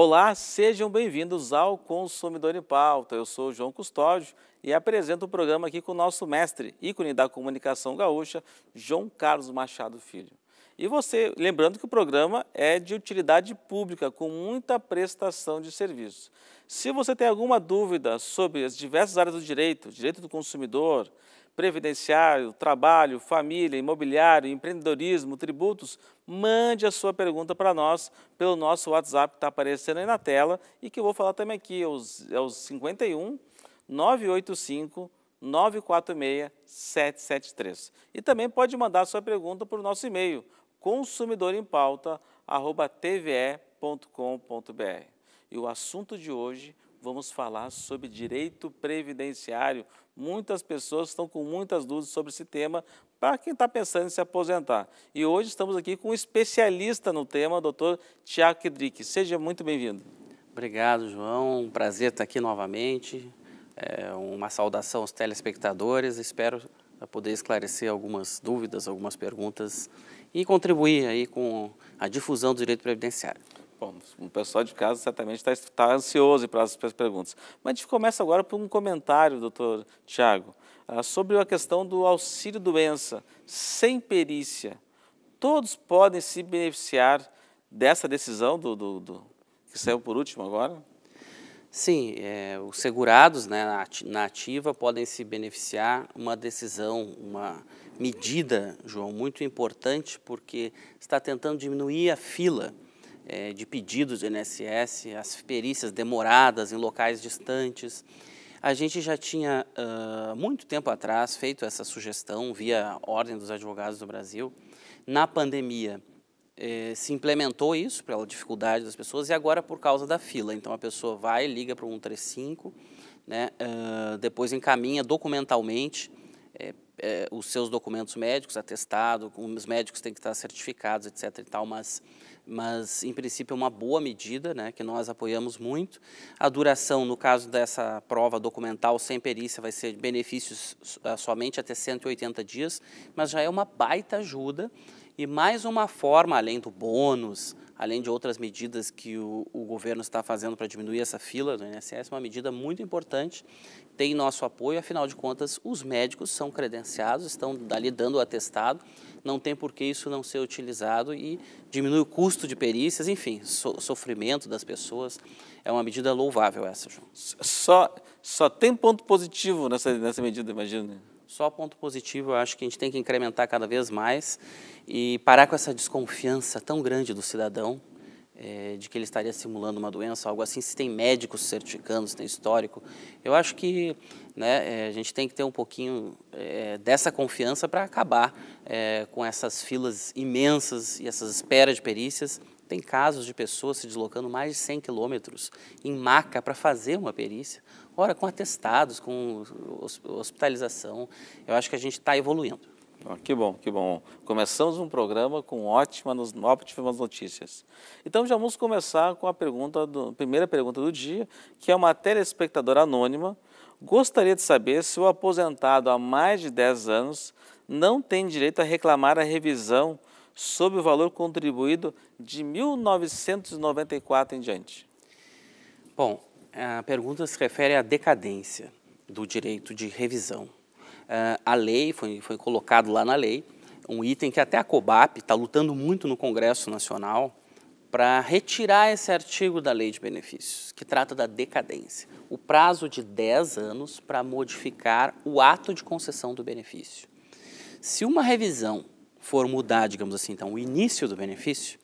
Olá, sejam bem-vindos ao Consumidor em Pauta. Eu sou João Custódio e apresento o programa aqui com o nosso mestre, ícone da comunicação gaúcha, João Carlos Machado Filho. E você, lembrando que o programa é de utilidade pública, com muita prestação de serviços. Se você tem alguma dúvida sobre as diversas áreas do direito, direito do consumidor, previdenciário, trabalho, família, imobiliário, empreendedorismo, tributos, mande a sua pergunta para nós pelo nosso WhatsApp que está aparecendo aí na tela e que eu vou falar também aqui, é os, é 51 985 946 773. E também pode mandar sua pergunta para o nosso e-mail, consumidorempauta.tve.com.br. E o assunto de hoje, vamos falar sobre direito previdenciário Muitas pessoas estão com muitas dúvidas sobre esse tema para quem está pensando em se aposentar. E hoje estamos aqui com um especialista no tema, o doutor Tiago Kedrick. Seja muito bem-vindo. Obrigado, João. Um prazer estar aqui novamente. É uma saudação aos telespectadores. Espero poder esclarecer algumas dúvidas, algumas perguntas e contribuir aí com a difusão do direito previdenciário. Bom, o pessoal de casa certamente está tá ansioso para as perguntas. Mas a gente começa agora por um comentário, doutor Tiago, ah, sobre a questão do auxílio doença sem perícia. Todos podem se beneficiar dessa decisão do, do, do que saiu por último agora? Sim, é, os segurados né, na ativa podem se beneficiar uma decisão, uma medida, João, muito importante, porque está tentando diminuir a fila é, de pedidos do INSS, as perícias demoradas em locais distantes. A gente já tinha, uh, muito tempo atrás, feito essa sugestão via Ordem dos Advogados do Brasil. Na pandemia, eh, se implementou isso pela dificuldade das pessoas e agora por causa da fila. Então, a pessoa vai, liga para o 135, né, uh, depois encaminha documentalmente eh, eh, os seus documentos médicos, atestado, os médicos têm que estar certificados, etc. E tal, mas mas em princípio é uma boa medida, né, que nós apoiamos muito. A duração, no caso dessa prova documental sem perícia, vai ser de benefícios ah, somente até 180 dias, mas já é uma baita ajuda e mais uma forma, além do bônus, além de outras medidas que o, o governo está fazendo para diminuir essa fila do INSS, uma medida muito importante, tem nosso apoio, afinal de contas, os médicos são credenciados, estão ali dando o atestado, não tem por que isso não ser utilizado e diminui o custo de perícias, enfim, so, sofrimento das pessoas. É uma medida louvável essa, João. Só, só tem ponto positivo nessa, nessa medida, imagina. Só ponto positivo, eu acho que a gente tem que incrementar cada vez mais e parar com essa desconfiança tão grande do cidadão é, de que ele estaria simulando uma doença, algo assim, se tem médicos certificando, se tem histórico. Eu acho que né, eh, a gente tem que ter um pouquinho é, dessa confiança para acabar é, com essas filas imensas e essas esperas de perícias. Tem casos de pessoas se deslocando mais de 100 quilômetros em maca para fazer uma perícia, ora com atestados, com hospitalização. Eu acho que a gente está evoluindo. Ah, que bom, que bom. Começamos um programa com ótimas, ótimas notícias. Então já vamos começar com a pergunta do, primeira pergunta do dia, que é uma telespectadora anônima. Gostaria de saber se o aposentado há mais de 10 anos não tem direito a reclamar a revisão sobre o valor contribuído de 1994 em diante. Bom, a pergunta se refere à decadência do direito de revisão uh, a lei, foi, foi colocado lá na lei, um item que até a COBAP está lutando muito no Congresso Nacional para retirar esse artigo da Lei de Benefícios, que trata da decadência. O prazo de 10 anos para modificar o ato de concessão do benefício. Se uma revisão for mudar, digamos assim, então, o início do benefício,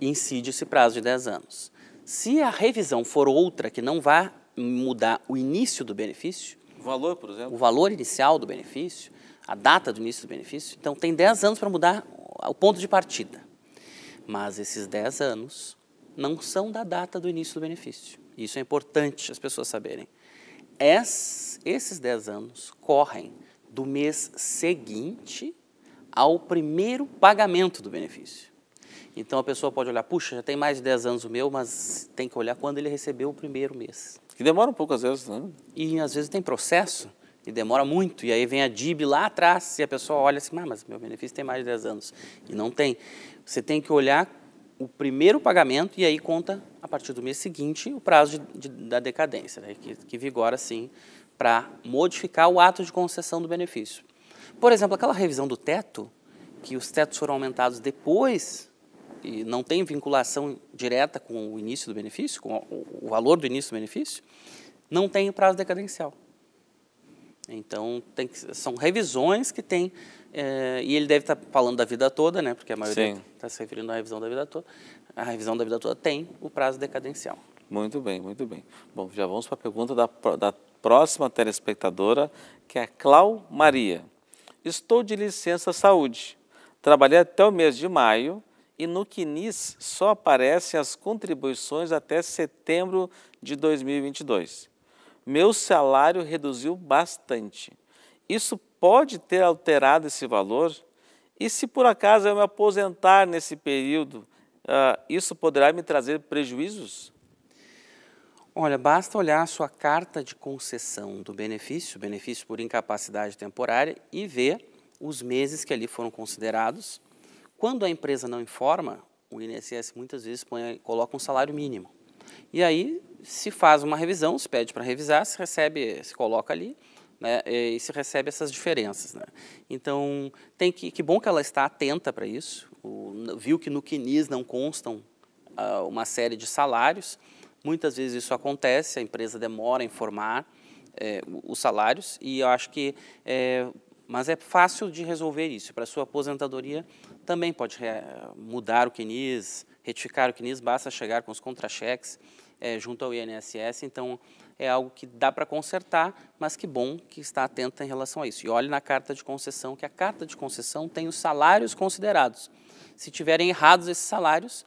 incide esse prazo de 10 anos. Se a revisão for outra que não vá mudar o início do benefício, valor, por exemplo? O valor inicial do benefício, a data do início do benefício. Então, tem 10 anos para mudar o ponto de partida. Mas esses 10 anos não são da data do início do benefício. Isso é importante as pessoas saberem. Es, esses 10 anos correm do mês seguinte ao primeiro pagamento do benefício. Então a pessoa pode olhar, puxa, já tem mais de 10 anos o meu, mas tem que olhar quando ele recebeu o primeiro mês. Que demora um pouco às vezes, né? E às vezes tem processo e demora muito. E aí vem a DIB lá atrás e a pessoa olha assim, ah, mas meu benefício tem mais de 10 anos. E não tem. Você tem que olhar o primeiro pagamento e aí conta, a partir do mês seguinte, o prazo de, de, da decadência, né? que, que vigora, sim, para modificar o ato de concessão do benefício. Por exemplo, aquela revisão do teto, que os tetos foram aumentados depois e não tem vinculação direta com o início do benefício, com o valor do início do benefício, não tem o prazo decadencial. Então, que, são revisões que tem, é, e ele deve estar tá falando da vida toda, né, porque a maioria está se referindo à revisão da vida toda. A revisão da vida toda tem o prazo decadencial. Muito bem, muito bem. Bom, já vamos para a pergunta da, da próxima telespectadora, que é a Clau Maria. Estou de licença saúde. Trabalhei até o mês de maio e no CNIS só aparecem as contribuições até setembro de 2022. Meu salário reduziu bastante. Isso pode ter alterado esse valor? E se por acaso eu me aposentar nesse período, uh, isso poderá me trazer prejuízos? Olha, basta olhar a sua carta de concessão do benefício, benefício por incapacidade temporária, e ver os meses que ali foram considerados quando a empresa não informa, o INSS muitas vezes põe, coloca um salário mínimo. E aí se faz uma revisão, se pede para revisar, se recebe, se coloca ali, né, e se recebe essas diferenças. Né? Então, tem que, que bom que ela está atenta para isso, o, viu que no QNIS não constam uh, uma série de salários, muitas vezes isso acontece, a empresa demora a informar é, os salários, e eu acho que é, mas é fácil de resolver isso. Para sua aposentadoria também pode eh, mudar o CNIS, retificar o CNIS, basta chegar com os contra-cheques é, junto ao INSS. Então, é algo que dá para consertar, mas que bom que está atenta em relação a isso. E olhe na carta de concessão, que a carta de concessão tem os salários considerados. Se tiverem errados esses salários,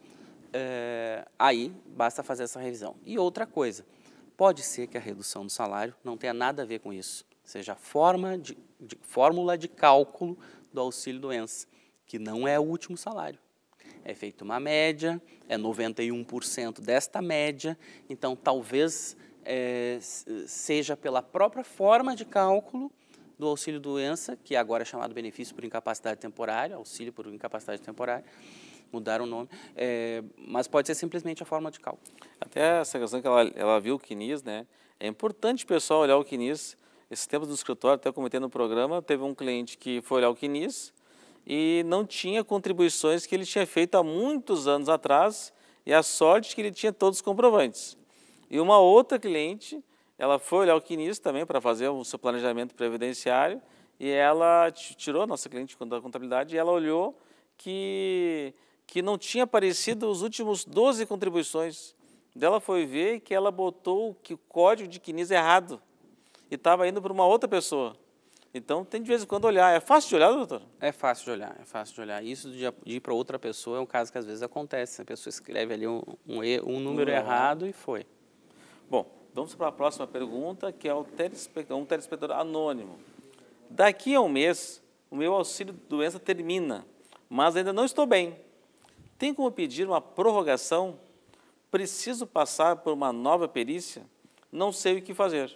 é, aí basta fazer essa revisão. E outra coisa, pode ser que a redução do salário não tenha nada a ver com isso seja a forma de, de, fórmula de cálculo do auxílio-doença, que não é o último salário. É feita uma média, é 91% desta média, então talvez é, seja pela própria forma de cálculo do auxílio-doença, que agora é chamado benefício por incapacidade temporária, auxílio por incapacidade temporária, mudar o nome, é, mas pode ser simplesmente a forma de cálculo. Até essa questão que ela, ela viu o Quinis, né? É importante o pessoal olhar o Quinis esses tempos do escritório, até comentei no programa, teve um cliente que foi olhar o Quinis e não tinha contribuições que ele tinha feito há muitos anos atrás e a sorte que ele tinha todos os comprovantes. E uma outra cliente, ela foi olhar o Quinis também para fazer o seu planejamento previdenciário e ela tirou, nossa cliente da contabilidade, e ela olhou que, que não tinha aparecido os últimos 12 contribuições dela foi ver que ela botou que o código de Quinis é errado e estava indo para uma outra pessoa. Então tem de vez em quando olhar. É fácil de olhar, doutor? É fácil de olhar, é fácil de olhar. Isso de, ir para outra pessoa é um caso que às vezes acontece. A pessoa escreve ali um, um, um número errado. errado e foi. Bom, vamos para a próxima pergunta, que é o telespectador, um telespectador anônimo. Daqui a um mês, o meu auxílio de doença termina, mas ainda não estou bem. Tem como pedir uma prorrogação? Preciso passar por uma nova perícia? Não sei o que fazer.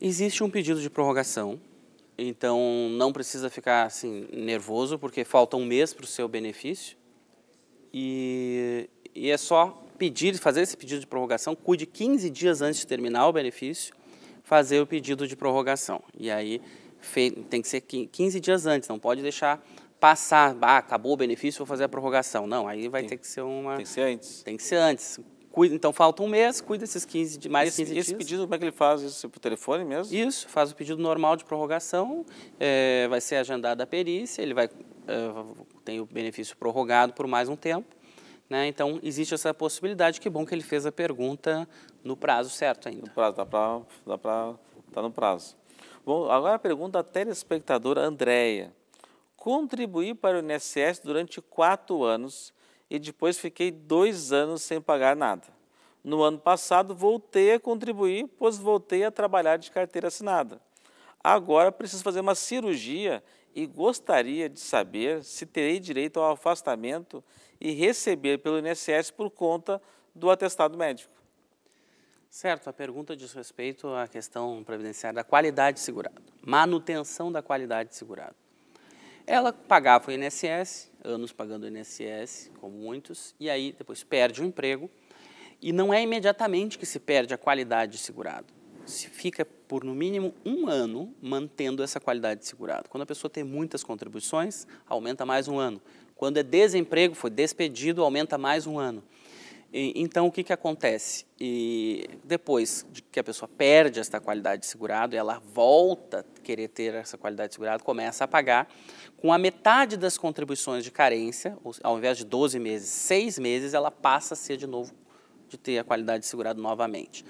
Existe um pedido de prorrogação, então não precisa ficar assim nervoso, porque falta um mês para o seu benefício. E, e é só pedir, fazer esse pedido de prorrogação, cuide 15 dias antes de terminar o benefício, fazer o pedido de prorrogação. E aí tem que ser 15 dias antes, não pode deixar passar, ah, acabou o benefício, vou fazer a prorrogação. Não, aí vai ter que ser uma... Tem que ser antes. Tem que ser antes. Cuida, então falta um mês, cuida esses 15 de mais esse, 15 esse dias. Esse pedido, como é que ele faz? Isso por telefone mesmo? Isso, faz o pedido normal de prorrogação, é, vai ser agendada a perícia, ele vai é, tem o benefício prorrogado por mais um tempo. Né? Então, existe essa possibilidade. Que bom que ele fez a pergunta no prazo certo ainda. No prazo, dá para. Dá pra, tá no prazo. Bom, agora a pergunta da telespectadora Andréia. Contribuir para o INSS durante quatro anos e depois fiquei dois anos sem pagar nada. No ano passado, voltei a contribuir, pois voltei a trabalhar de carteira assinada. Agora preciso fazer uma cirurgia e gostaria de saber se terei direito ao afastamento e receber pelo INSS por conta do atestado médico. Certo, a pergunta diz respeito à questão previdenciária da qualidade segurada, manutenção da qualidade segurada. Ela pagava o INSS, anos pagando o INSS, como muitos, e aí depois perde o emprego. E não é imediatamente que se perde a qualidade de segurado. Se fica por no mínimo um ano mantendo essa qualidade de segurado. Quando a pessoa tem muitas contribuições, aumenta mais um ano. Quando é desemprego, foi despedido, aumenta mais um ano. E, então, o que, que acontece? E depois de que a pessoa perde essa qualidade de segurado, ela volta a querer ter essa qualidade de segurado, começa a pagar com a metade das contribuições de carência, ao invés de 12 meses, 6 meses, ela passa a ser de novo, de ter a qualidade de segurado novamente.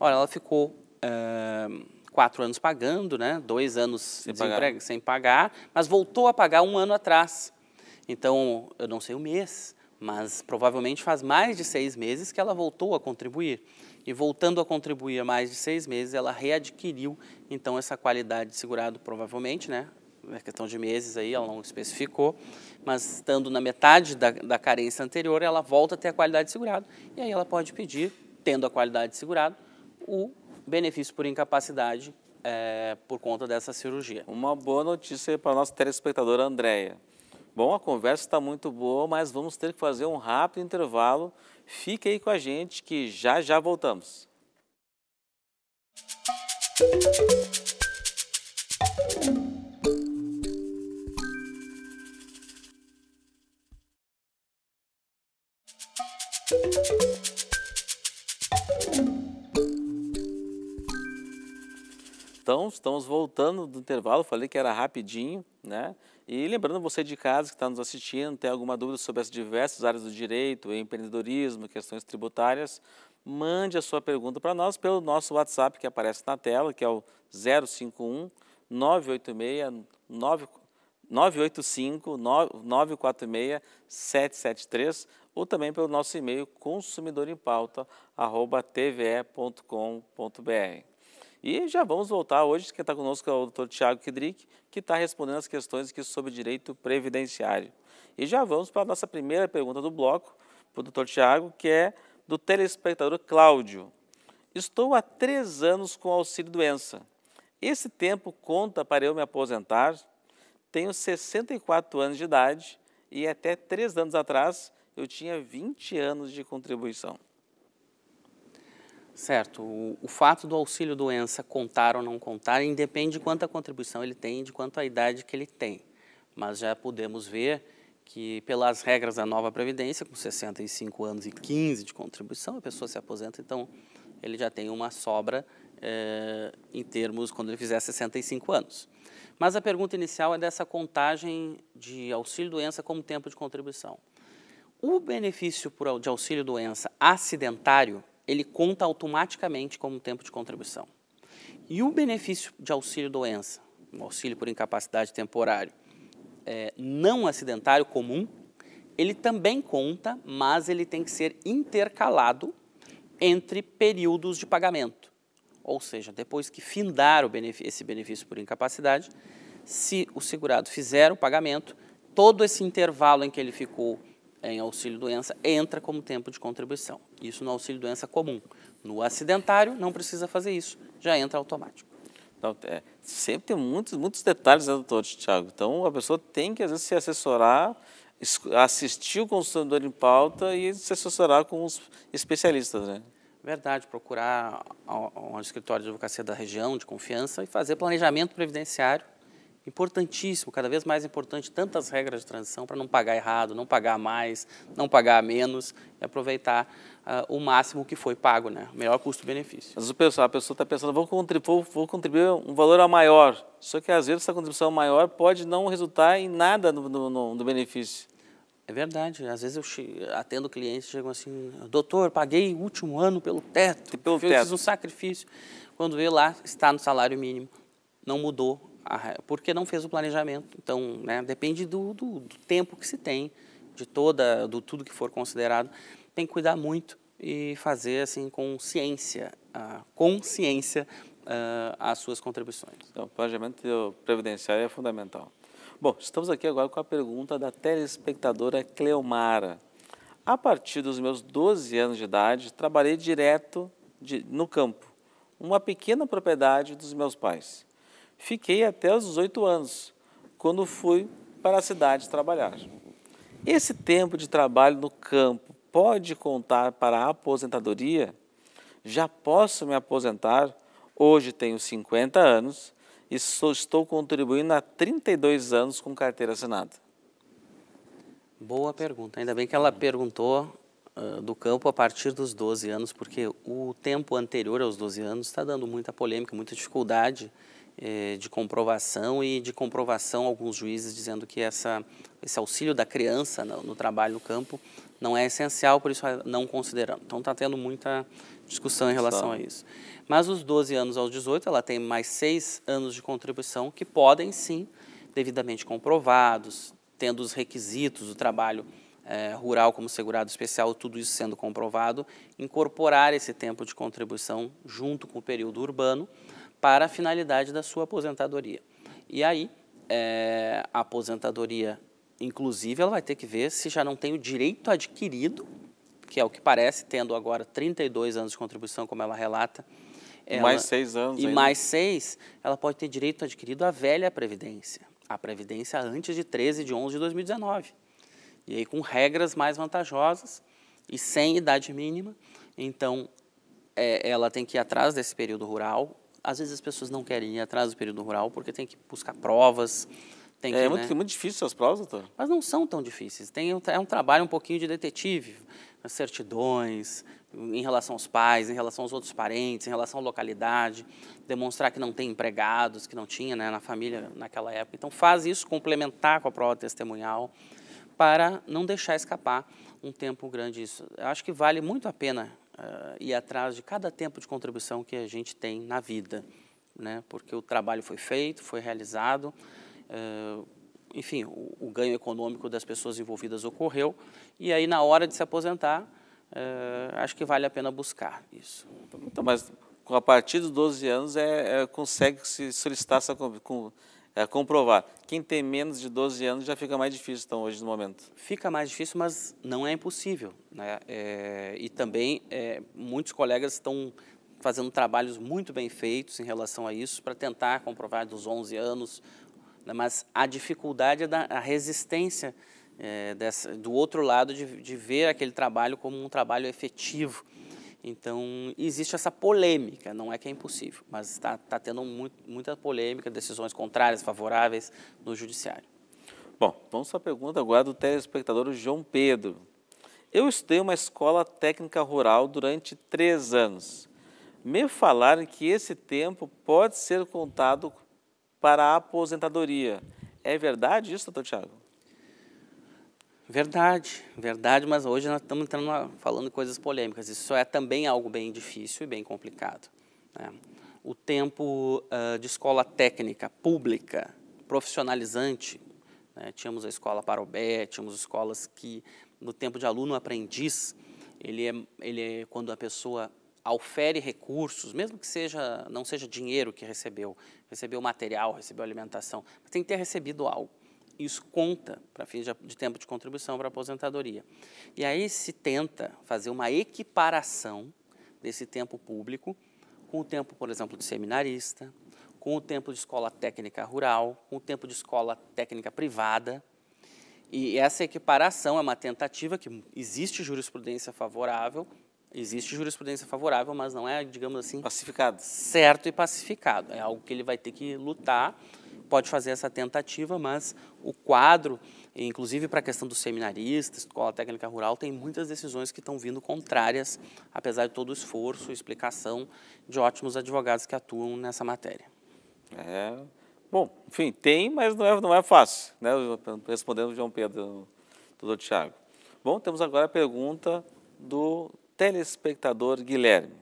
Ora, ela ficou... Uh, quatro anos pagando, né? dois anos sem pagar. sem pagar, mas voltou a pagar um ano atrás. Então, eu não sei o mês, mas provavelmente faz mais de seis meses que ela voltou a contribuir. E voltando a contribuir há mais de seis meses, ela readquiriu então essa qualidade de segurado, provavelmente, né? É questão de meses aí, ela não especificou, mas estando na metade da, da carência anterior, ela volta a ter a qualidade de segurado e aí ela pode pedir, tendo a qualidade de segurado, o benefício por incapacidade é, por conta dessa cirurgia. Uma boa notícia para a nossa telespectadora Andréia. Bom, a conversa está muito boa, mas vamos ter que fazer um rápido intervalo. Fique aí com a gente que já já voltamos. Então, estamos voltando do intervalo, falei que era rapidinho, né? E lembrando você de casa que está nos assistindo, tem alguma dúvida sobre as diversas áreas do direito, empreendedorismo, questões tributárias, mande a sua pergunta para nós pelo nosso WhatsApp que aparece na tela, que é o 051 986 9, 985 946 773 ou também pelo nosso e-mail consumidorimpauta.tve.com.br. E já vamos voltar hoje, que está conosco é o doutor Tiago Kidrick, que está respondendo as questões aqui sobre direito previdenciário. E já vamos para a nossa primeira pergunta do bloco, para o doutor Tiago, que é do telespectador Cláudio. Estou há três anos com auxílio-doença. Esse tempo conta para eu me aposentar? Tenho 64 anos de idade e até três anos atrás eu tinha 20 anos de contribuição. Certo. O, o, fato do auxílio doença contar ou não contar independe de quanta contribuição ele tem, de quanto a idade que ele tem. Mas já podemos ver que pelas regras da nova previdência, com 65 anos e 15 de contribuição, a pessoa se aposenta, então ele já tem uma sobra é, em termos quando ele fizer 65 anos. Mas a pergunta inicial é dessa contagem de auxílio doença como tempo de contribuição. O benefício de auxílio doença acidentário ele conta automaticamente como tempo de contribuição. E o benefício de auxílio-doença, um auxílio por incapacidade temporário, é, não acidentário comum, ele também conta, mas ele tem que ser intercalado entre períodos de pagamento. Ou seja, depois que findar benefício, esse benefício por incapacidade, se o segurado fizer o pagamento, todo esse intervalo em que ele ficou em auxílio-doença entra como tempo de contribuição. Isso no auxílio-doença comum. No acidentário, não precisa fazer isso, já entra automático. Então, é, sempre tem muitos, muitos detalhes, né, doutor Tiago? Então, a pessoa tem que, às vezes, se assessorar, assistir o consultor em pauta e se assessorar com os especialistas, né? Verdade, procurar um escritório de advocacia da região, de confiança, e fazer planejamento previdenciário Importantíssimo, cada vez mais importante, tantas regras de transição para não pagar errado, não pagar mais, não pagar menos e aproveitar uh, o máximo que foi pago, né? O melhor custo-benefício. Mas o pessoal, a pessoa está pensando, vou contribuir, vou, contribuir um valor a maior. Só que às vezes essa contribuição maior pode não resultar em nada no, no, no benefício. É verdade. Às vezes eu atendo clientes e chegam assim, doutor, paguei o último ano pelo teto, pelo fiz teto. um sacrifício. Quando veio lá, está no salário mínimo, não mudou porque não fez o planejamento. Então, né, depende do, do, do, tempo que se tem, de toda, do tudo que for considerado. Tem que cuidar muito e fazer assim com ciência, consciência ah, as suas contribuições. Então, o planejamento previdenciário é fundamental. Bom, estamos aqui agora com a pergunta da telespectadora Cleomara. A partir dos meus 12 anos de idade, trabalhei direto de, no campo, uma pequena propriedade dos meus pais. Fiquei até os 18 anos, quando fui para a cidade trabalhar. Esse tempo de trabalho no campo pode contar para a aposentadoria? Já posso me aposentar? Hoje tenho 50 anos e só estou contribuindo há 32 anos com carteira assinada. Boa pergunta. Ainda bem que ela perguntou uh, do campo a partir dos 12 anos, porque o tempo anterior aos 12 anos está dando muita polêmica, muita dificuldade é, de comprovação e de comprovação alguns juízes dizendo que essa, esse auxílio da criança no, no trabalho no campo não é essencial, por isso não consideramos. Então está tendo muita discussão em relação a isso. Mas os 12 anos aos 18, ela tem mais seis anos de contribuição que podem sim, devidamente comprovados, tendo os requisitos do trabalho é, rural como segurado especial, tudo isso sendo comprovado, incorporar esse tempo de contribuição junto com o período urbano para a finalidade da sua aposentadoria. E aí, é, a aposentadoria, inclusive, ela vai ter que ver se já não tem o direito adquirido, que é o que parece, tendo agora 32 anos de contribuição, como ela relata. Ela, mais seis anos. E ainda. mais seis, ela pode ter direito adquirido à velha Previdência, a Previdência antes de 13 de 11 de 2019. E aí, com regras mais vantajosas e sem idade mínima. Então, é, ela tem que ir atrás desse período rural, às vezes as pessoas não querem ir atrás do período rural porque tem que buscar provas. Tem é, que, é muito, né? muito difícil essas provas, doutor? Mas não são tão difíceis. Tem, é um trabalho um pouquinho de detetive. Certidões, em relação aos pais, em relação aos outros parentes, em relação à localidade, demonstrar que não tem empregados, que não tinha né, na família naquela época. Então faz isso complementar com a prova testemunhal para não deixar escapar um tempo grande isso. Eu acho que vale muito a pena uh, ir atrás de cada tempo de contribuição que a gente tem na vida, né? porque o trabalho foi feito, foi realizado, uh, enfim, o, o, ganho econômico das pessoas envolvidas ocorreu, e aí na hora de se aposentar, uh, acho que vale a pena buscar isso. Então, mas a partir dos 12 anos é, é consegue se solicitar essa com, é, comprovar. Quem tem menos de 12 anos já fica mais difícil, então, hoje no momento. Fica mais difícil, mas não é impossível. Né? É, e também é, muitos colegas estão fazendo trabalhos muito bem feitos em relação a isso para tentar comprovar dos 11 anos, né? mas a dificuldade é da, a resistência é, dessa, do outro lado de, de ver aquele trabalho como um trabalho efetivo. Então, existe essa polêmica, não é que é impossível, mas está tá tendo muito, muita polêmica, decisões contrárias, favoráveis no judiciário. Bom, vamos à pergunta agora do telespectador João Pedro. Eu estudei uma escola técnica rural durante três anos. Me falaram que esse tempo pode ser contado para a aposentadoria. É verdade isso, doutor Tiago? Verdade, verdade, mas hoje nós estamos entrando uma, falando coisas polêmicas. Isso é também algo bem difícil e bem complicado. Né? O tempo uh, de escola técnica, pública, profissionalizante, né? tínhamos a escola Parobé, tínhamos escolas que, no tempo de aluno-aprendiz, ele é, ele é quando a pessoa aufere recursos, mesmo que seja não seja dinheiro que recebeu, recebeu material, recebeu alimentação, mas tem que ter recebido algo. Isso conta para fins de tempo de contribuição para aposentadoria. E aí se tenta fazer uma equiparação desse tempo público com o tempo, por exemplo, de seminarista, com o tempo de escola técnica rural, com o tempo de escola técnica privada. E essa equiparação é uma tentativa que existe jurisprudência favorável, existe jurisprudência favorável, mas não é, digamos assim, pacificado. Certo e pacificado. É algo que ele vai ter que lutar pode fazer essa tentativa, mas o quadro, inclusive para a questão dos seminaristas, escola técnica rural, tem muitas decisões que estão vindo contrárias, apesar de todo o esforço e explicação de ótimos advogados que atuam nessa matéria. É, bom, enfim, tem, mas não é, não é fácil, né? respondendo o João Pedro, doutor Tiago. Bom, temos agora a pergunta do telespectador Guilherme.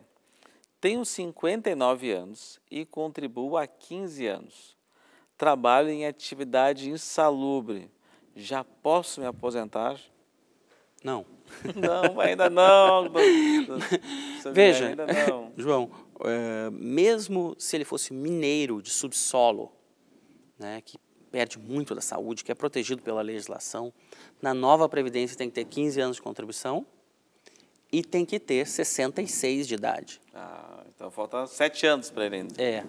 Tenho 59 anos e contribuo há 15 anos trabalho em atividade insalubre. Já posso me aposentar? Não. Não, ainda não. Veja, ainda não. João, é, mesmo se ele fosse mineiro de subsolo, né, que perde muito da saúde, que é protegido pela legislação, na nova Previdência tem que ter 15 anos de contribuição e tem que ter 66 de idade. Ah, então falta 7 anos para ele ainda. É.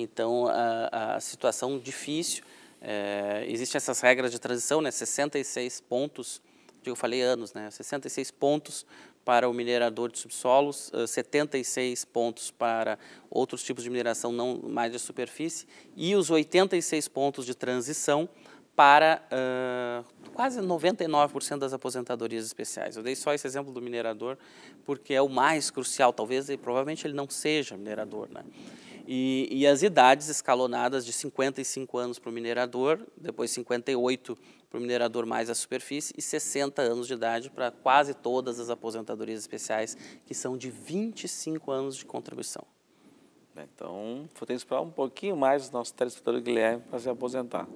Então, a, a situação difícil, é, existem essas regras de transição, né, 66 pontos, eu falei anos, né, 66 pontos para o minerador de subsolos, 76 ah, pontos para outros tipos de mineração não mais de superfície e os 86 pontos de transição para uh, quase 99% das aposentadorias especiais. Eu dei só esse exemplo do minerador porque é o mais crucial, talvez e provavelmente ele não seja minerador, né? E, e as idades escalonadas de 55 anos para o minerador, depois 58 para o minerador mais a superfície e 60 anos de idade para quase todas as aposentadorias especiais, que são de 25 anos de contribuição. Né, então, vou ter que esperar um pouquinho mais o nosso telespectador Guilherme para se aposentar.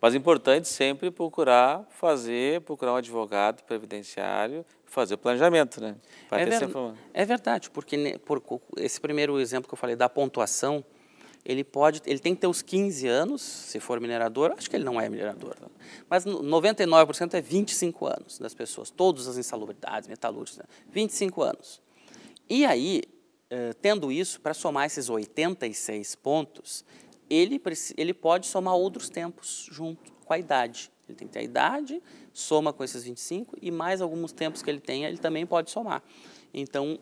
Mas é importante sempre procurar fazer, procurar um advogado previdenciário, fazer o planejamento, né? É, ver... é, verdade, porque por, esse primeiro exemplo que eu falei da pontuação, ele pode, ele tem que ter os 15 anos, se for minerador, acho que ele não é minerador, né? mas 99% é 25 anos das pessoas, todas as insalubridades, metalúrgicas, né? 25 anos. E aí, eh, tendo isso, para somar esses 86 pontos, ele, ele pode somar outros tempos junto com a idade. Ele tem que ter a idade, soma com esses 25 e mais alguns tempos que ele tenha, ele também pode somar. Então,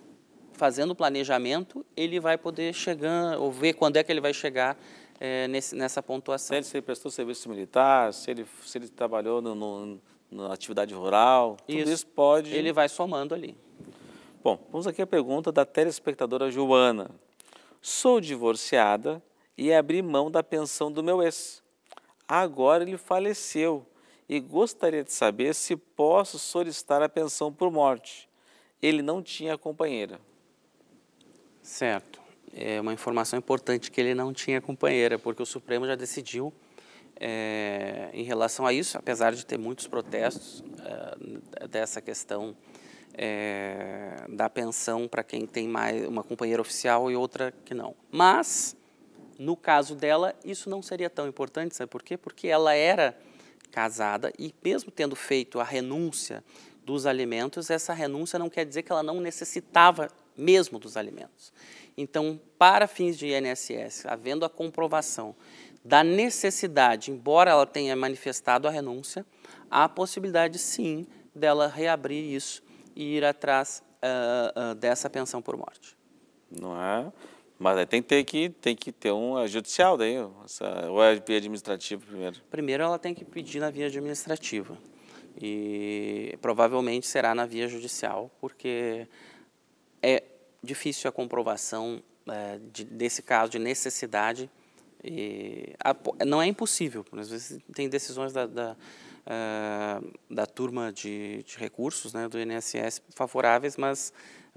fazendo o planejamento, ele vai poder chegar, ou ver quando é que ele vai chegar é, nesse, nessa pontuação. Se ele, prestou serviço militar, se ele, se ele trabalhou no, no, na atividade rural, isso. tudo isso pode... Ele vai somando ali. Bom, vamos aqui a pergunta da telespectadora Joana. Sou divorciada e abri mão da pensão do meu ex. Agora ele faleceu e gostaria de saber se posso solicitar a pensão por morte. Ele não tinha companheira. Certo. É uma informação importante que ele não tinha companheira, porque o Supremo já decidiu é, em relação a isso, apesar de ter muitos protestos é, dessa questão é, da pensão para quem tem mais uma companheira oficial e outra que não. Mas no caso dela, isso não seria tão importante, sabe por quê? Porque ela era casada e, mesmo tendo feito a renúncia dos alimentos, essa renúncia não quer dizer que ela não necessitava mesmo dos alimentos. Então, para fins de INSS, havendo a comprovação da necessidade, embora ela tenha manifestado a renúncia, há a possibilidade, sim, dela reabrir isso e ir atrás uh, uh, dessa pensão por morte. Não é? Mas tem que ter que tem que ter um é judicial daí, essa, ou é via administrativa primeiro? Primeiro ela tem que pedir na via administrativa. E provavelmente será na via judicial, porque é difícil a comprovação é, de, desse caso de necessidade. E, a, não é impossível, às vezes tem decisões da, da Uh, da turma de, de recursos né, do INSS favoráveis, mas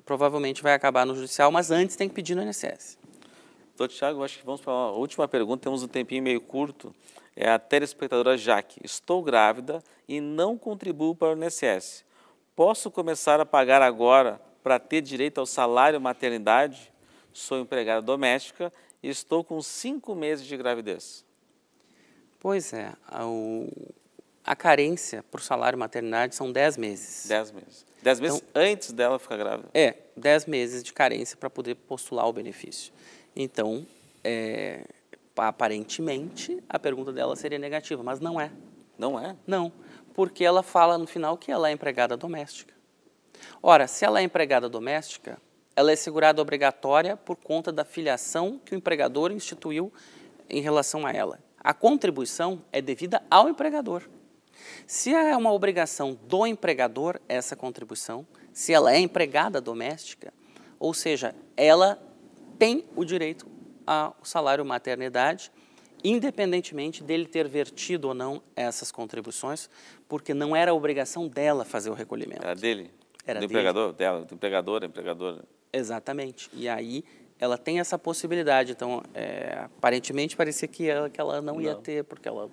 provavelmente vai acabar no judicial, mas antes tem que pedir no INSS. Doutor Tiago, acho que vamos para a última pergunta, temos um tempinho meio curto. É a telespectadora Jaque. Estou grávida e não contribuo para o INSS. Posso começar a pagar agora para ter direito ao salário maternidade? Sou empregada doméstica e estou com cinco meses de gravidez. Pois é, a, o, a carência para o salário maternidade são dez meses. Dez meses. Dez meses então, antes dela ficar grávida? É, dez meses de carência para poder postular o benefício. Então, é, aparentemente, a pergunta dela seria negativa, mas não é. Não é? Não, porque ela fala no final que ela é empregada doméstica. Ora, se ela é empregada doméstica, ela é segurada obrigatória por conta da filiação que o empregador instituiu em relação a ela. A contribuição é devida ao empregador. Se é uma obrigação do empregador essa contribuição, se ela é empregada doméstica, ou seja, ela tem o direito ao salário maternidade, independentemente dele ter vertido ou não essas contribuições, porque não era obrigação dela fazer o recolhimento. Era dele? Era do dele. empregador? Dela, do empregador, empregadora. Exatamente. E aí ela tem essa possibilidade. Então, é, aparentemente parecia que ela, que ela não, não, ia ter, porque ela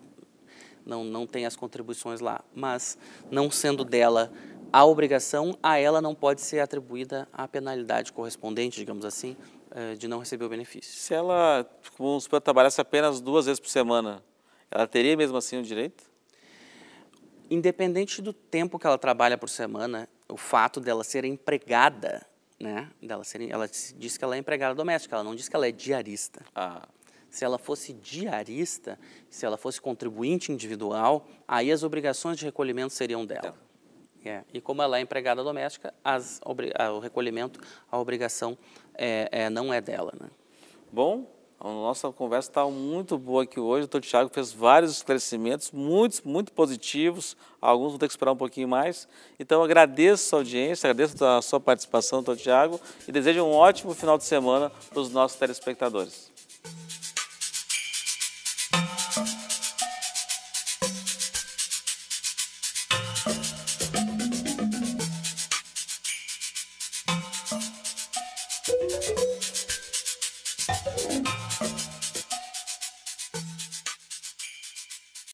não, não tem as contribuições lá. Mas, não sendo dela a obrigação, a ela não pode ser atribuída a penalidade correspondente, digamos assim, eh, de não receber o benefício. Se ela, vamos trabalhasse apenas duas vezes por semana, ela teria mesmo assim o direito? Independente do tempo que ela trabalha por semana, o fato dela ser empregada, né, dela ser, ela diz que ela é empregada doméstica, ela não diz que ela é diarista. Ah. Se ela fosse diarista, se ela fosse contribuinte individual, aí as obrigações de recolhimento seriam dela. É. E como ela é empregada doméstica, as, o recolhimento, a obrigação é, é, não é dela. Né? Bom, a nossa conversa está muito boa aqui hoje. O doutor Tiago fez vários esclarecimentos, muitos, muito positivos. Alguns vão ter que esperar um pouquinho mais. Então, agradeço a sua audiência, agradeço a sua participação, doutor Tiago, e desejo um ótimo final de semana para os nossos telespectadores.